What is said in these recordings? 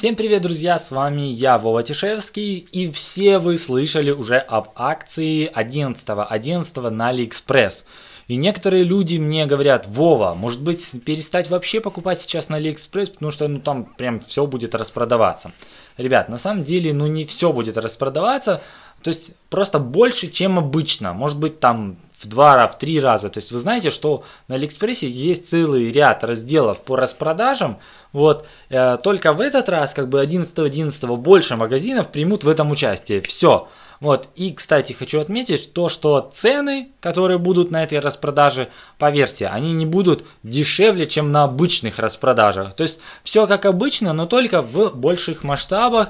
Всем привет, друзья, с вами я, Вова Тишевский, и все вы слышали уже об акции 11.11 на AliExpress. И некоторые люди мне говорят, Вова, может быть перестать вообще покупать сейчас на AliExpress, потому что ну, там прям все будет распродаваться. Ребят, на самом деле, ну не все будет распродаваться, то есть просто больше, чем обычно. Может быть там в два раза, в три раза. То есть вы знаете, что на Алиэкспрессе есть целый ряд разделов по распродажам. Вот э, только в этот раз как бы 11-11 больше магазинов примут в этом участие. Все. Вот. И, кстати, хочу отметить то, что цены, которые будут на этой распродаже, поверьте, они не будут дешевле, чем на обычных распродажах. То есть все как обычно, но только в больших масштабах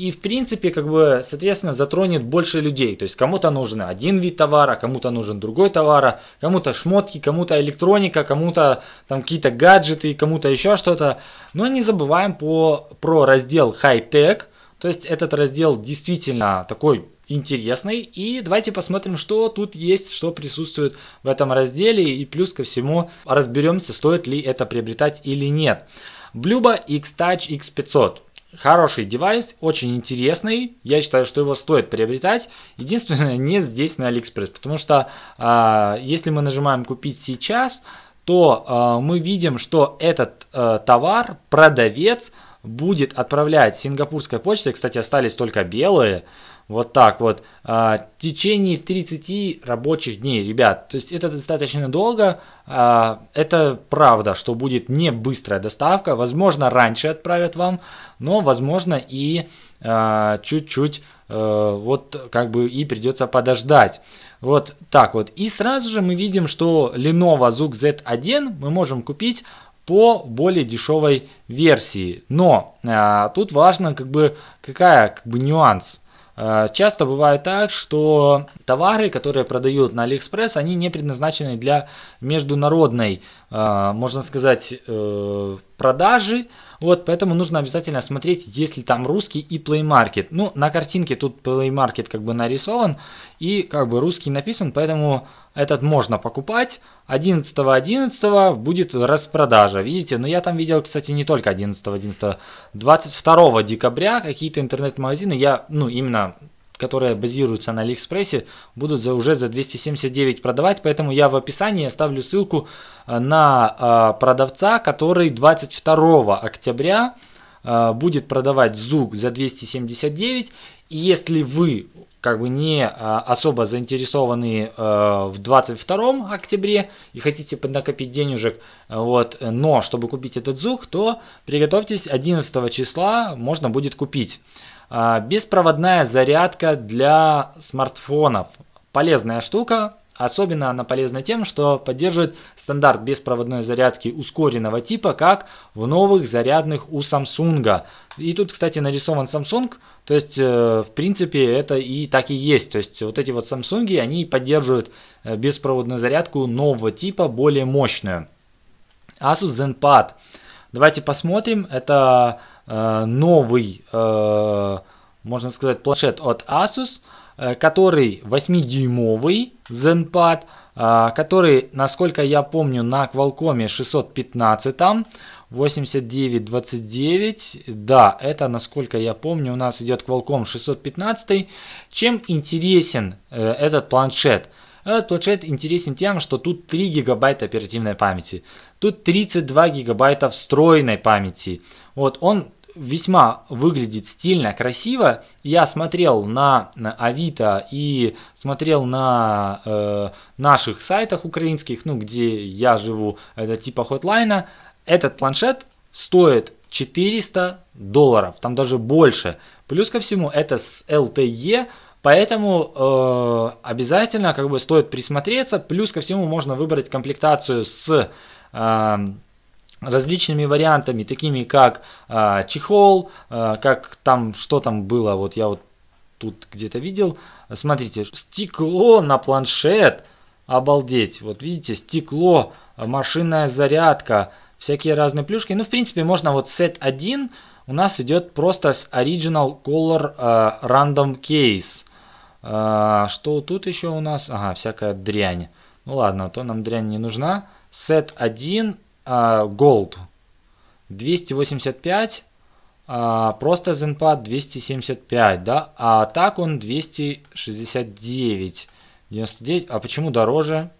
и, в принципе, как бы, соответственно, затронет больше людей. То есть кому-то нужен один вид товара, кому-то нужен другой товара, кому-то шмотки, кому-то электроника, кому-то там какие-то гаджеты, кому-то еще что-то. Но не забываем по, про раздел хай-тек. То есть этот раздел действительно такой интересный. И давайте посмотрим, что тут есть, что присутствует в этом разделе. И плюс ко всему разберемся, стоит ли это приобретать или нет. Блюба X-Touch X500 хороший девайс, очень интересный. Я считаю, что его стоит приобретать. Единственное, не здесь на Алиэкспресс, потому что э, если мы нажимаем купить сейчас, то э, мы видим, что этот э, товар продавец будет отправлять сингапурской почтой. Кстати, остались только белые. Э, вот так вот. А, в течение 30 рабочих дней, ребят. То есть это достаточно долго. А, это правда, что будет не быстрая доставка. Возможно, раньше отправят вам, но возможно и а, чуть-чуть э, вот как бы и придется подождать. Вот так вот. И сразу же мы видим, что Lenovo ZUG Z1 мы можем купить по более дешевой версии. Но а, тут важно как бы какая как бы нюанс. Э, часто бывает так, что товары, которые продают на Алиэкспресс, они не предназначены для международной, э, можно сказать, э, продажи. Вот, поэтому нужно обязательно смотреть, есть ли там русский и Play Market. Ну, на картинке тут Play Market как бы нарисован и как бы русский написан, поэтому этот можно покупать. 11.11 11 будет распродажа. Видите, но ну, я там видел, кстати, не только 11.11. 11. 22 декабря какие-то интернет-магазины, я, ну, именно которые базируются на Алиэкспрессе, будут за, уже за 279 продавать. Поэтому я в описании оставлю ссылку э, на э, продавца, который 22 октября а, будет продавать ZUG за 279. И если вы как бы не а, особо заинтересованы а, в 22 октябре и хотите поднакопить денежек, вот, но чтобы купить этот ZUG, то приготовьтесь, 11 числа можно будет купить. Беспроводная зарядка для смартфонов. Полезная штука, Особенно она полезна тем, что поддерживает стандарт беспроводной зарядки ускоренного типа, как в новых зарядных у Samsung. И тут, кстати, нарисован Samsung, то есть, э, в принципе, это и так и есть. То есть, вот эти вот Samsung, они поддерживают э, беспроводную зарядку нового типа, более мощную. Asus ZenPad. Давайте посмотрим. Это э, новый, э, можно сказать, планшет от Asus. Э, Э, который 8-дюймовый ZenPad, э, который, насколько я помню, на Qualcomm 615 8929. Да, это, насколько я помню, у нас идет Qualcomm 615. Чем интересен э, этот планшет? Этот планшет интересен тем, что тут 3 гигабайта оперативной памяти. Тут 32 гигабайта встроенной памяти. Вот он весьма выглядит стильно, красиво. Я смотрел на, на Авито и смотрел на э, наших сайтах украинских, ну, где я живу, это типа Хотлайна. Этот планшет стоит 400 долларов, там даже больше. Плюс ко всему это с LTE, поэтому э, обязательно как бы стоит присмотреться. Плюс ко всему можно выбрать комплектацию с... Э, различными вариантами, такими как э, чехол, э, как там, что там было, вот я вот тут где-то видел. Смотрите, стекло на планшет, обалдеть, вот видите, стекло, машинная зарядка, всякие разные плюшки. Ну, в принципе, можно вот сет 1 у нас идет просто с Original Color э, Random Case. Э, что тут еще у нас? Ага, всякая дрянь. Ну ладно, то нам дрянь не нужна. Сет 1 а, Gold 285, а, просто Zenpad 275, да, а так он 269, 99, а почему дороже?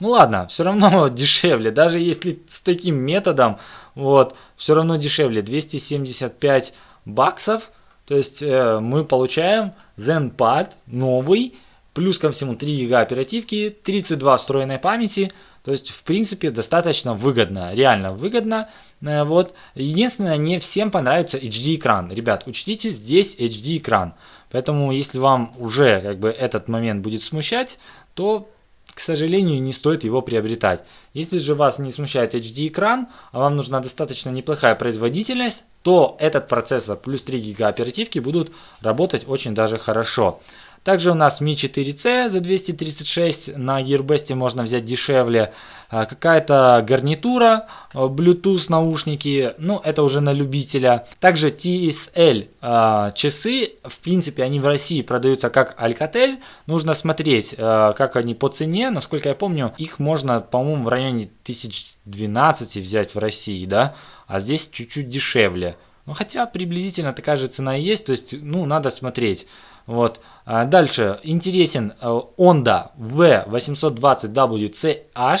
Ну ладно, все равно дешевле, даже если с таким методом, вот, все равно дешевле, 275 баксов, то есть э, мы получаем Zenpad новый, Плюс ко всему 3 гига оперативки, 32 встроенной памяти. То есть, в принципе, достаточно выгодно, реально выгодно. Э, вот. Единственное, не всем понравится HD-экран. Ребят, учтите, здесь HD-экран. Поэтому, если вам уже как бы этот момент будет смущать, то, к сожалению, не стоит его приобретать. Если же вас не смущает HD-экран, а вам нужна достаточно неплохая производительность, то этот процессор плюс 3 гига оперативки будут работать очень даже хорошо. Также у нас Mi 4C за 236, на Gearbest можно взять дешевле. А, какая-то гарнитура, а, Bluetooth наушники, ну это уже на любителя. Также TSL а, часы, в принципе они в России продаются как Alcatel. Нужно смотреть, как они по цене. Насколько я помню, их можно, по-моему, в районе 1012 взять в России, да? А здесь чуть-чуть дешевле. Ну, хотя приблизительно такая же цена и есть, то есть, ну, надо смотреть. Вот. А дальше интересен э, Honda V820WCH.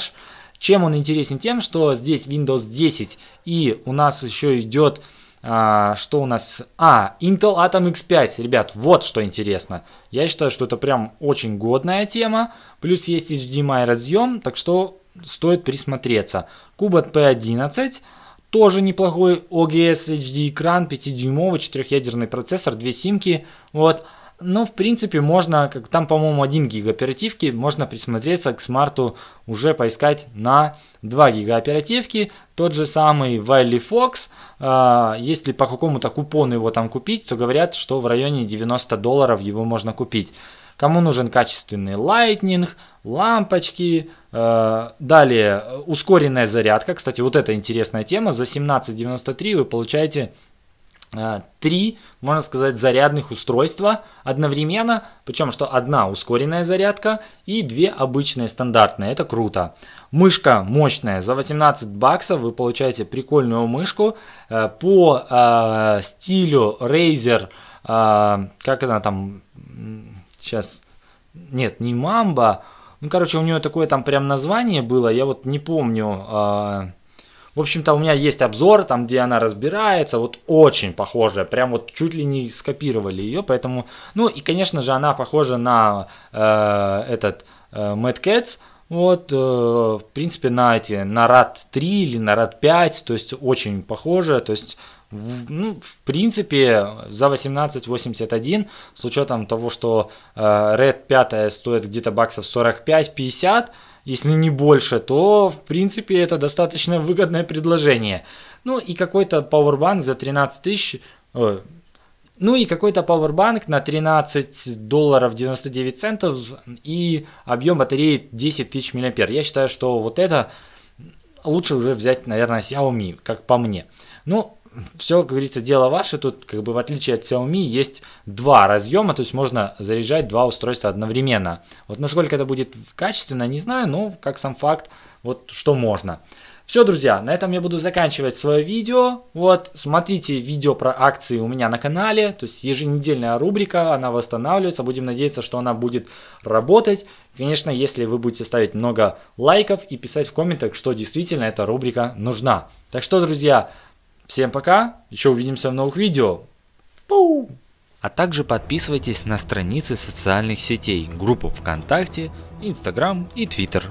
Чем он интересен? Тем, что здесь Windows 10 и у нас еще идет... А, что у нас? А, Intel Atom X5. Ребят, вот что интересно. Я считаю, что это прям очень годная тема. Плюс есть HDMI разъем, так что стоит присмотреться. Кубот P11 тоже неплохой OGS HD экран, 5-дюймовый, 4-ядерный процессор, две симки, вот. Но, ну, в принципе, можно, как там, по-моему, 1 гига оперативки, можно присмотреться к смарту, уже поискать на 2 гига оперативки. Тот же самый Wiley Fox, э, если по какому-то купону его там купить, то говорят, что в районе 90 долларов его можно купить. Кому нужен качественный лайтнинг, лампочки, э, далее э, ускоренная зарядка. Кстати, вот это интересная тема. За 17.93 вы получаете э, три, можно сказать, зарядных устройства одновременно, причем что одна ускоренная зарядка и две обычные стандартные, это круто. Мышка мощная, за 18 баксов вы получаете прикольную мышку по э, стилю Razer, э, как она там, сейчас, нет, не Мамба, ну, короче, у нее такое там прям название было, я вот не помню. А, в общем-то, у меня есть обзор, там, где она разбирается, вот очень похожая, прям вот чуть ли не скопировали ее, поэтому, ну, и, конечно же, она похожа на э, этот э, Mad Cats, вот, э, в принципе, на эти, на RAT 3 или на RAT 5, то есть очень похожа, то есть в, ну, в принципе, за 18.81, с учетом того, что э, Red 5 стоит где-то баксов 45-50, если не больше, то, в принципе, это достаточно выгодное предложение. Ну и какой-то Powerbank за 13 тысяч... Э, ну и какой-то Powerbank на 13 долларов 99 центов и объем батареи 10 тысяч миллиампер. Я считаю, что вот это лучше уже взять, наверное, Xiaomi, как по мне. Ну, все, как говорится, дело ваше. Тут, как бы, в отличие от Xiaomi, есть два разъема, то есть можно заряжать два устройства одновременно. Вот насколько это будет качественно, не знаю, но как сам факт, вот что можно. Все, друзья, на этом я буду заканчивать свое видео. Вот, смотрите видео про акции у меня на канале, то есть еженедельная рубрика, она восстанавливается, будем надеяться, что она будет работать. Конечно, если вы будете ставить много лайков и писать в комментах, что действительно эта рубрика нужна. Так что, друзья, Всем пока, еще увидимся в новых видео. Пу! А также подписывайтесь на страницы социальных сетей, группу ВКонтакте, Инстаграм и Твиттер.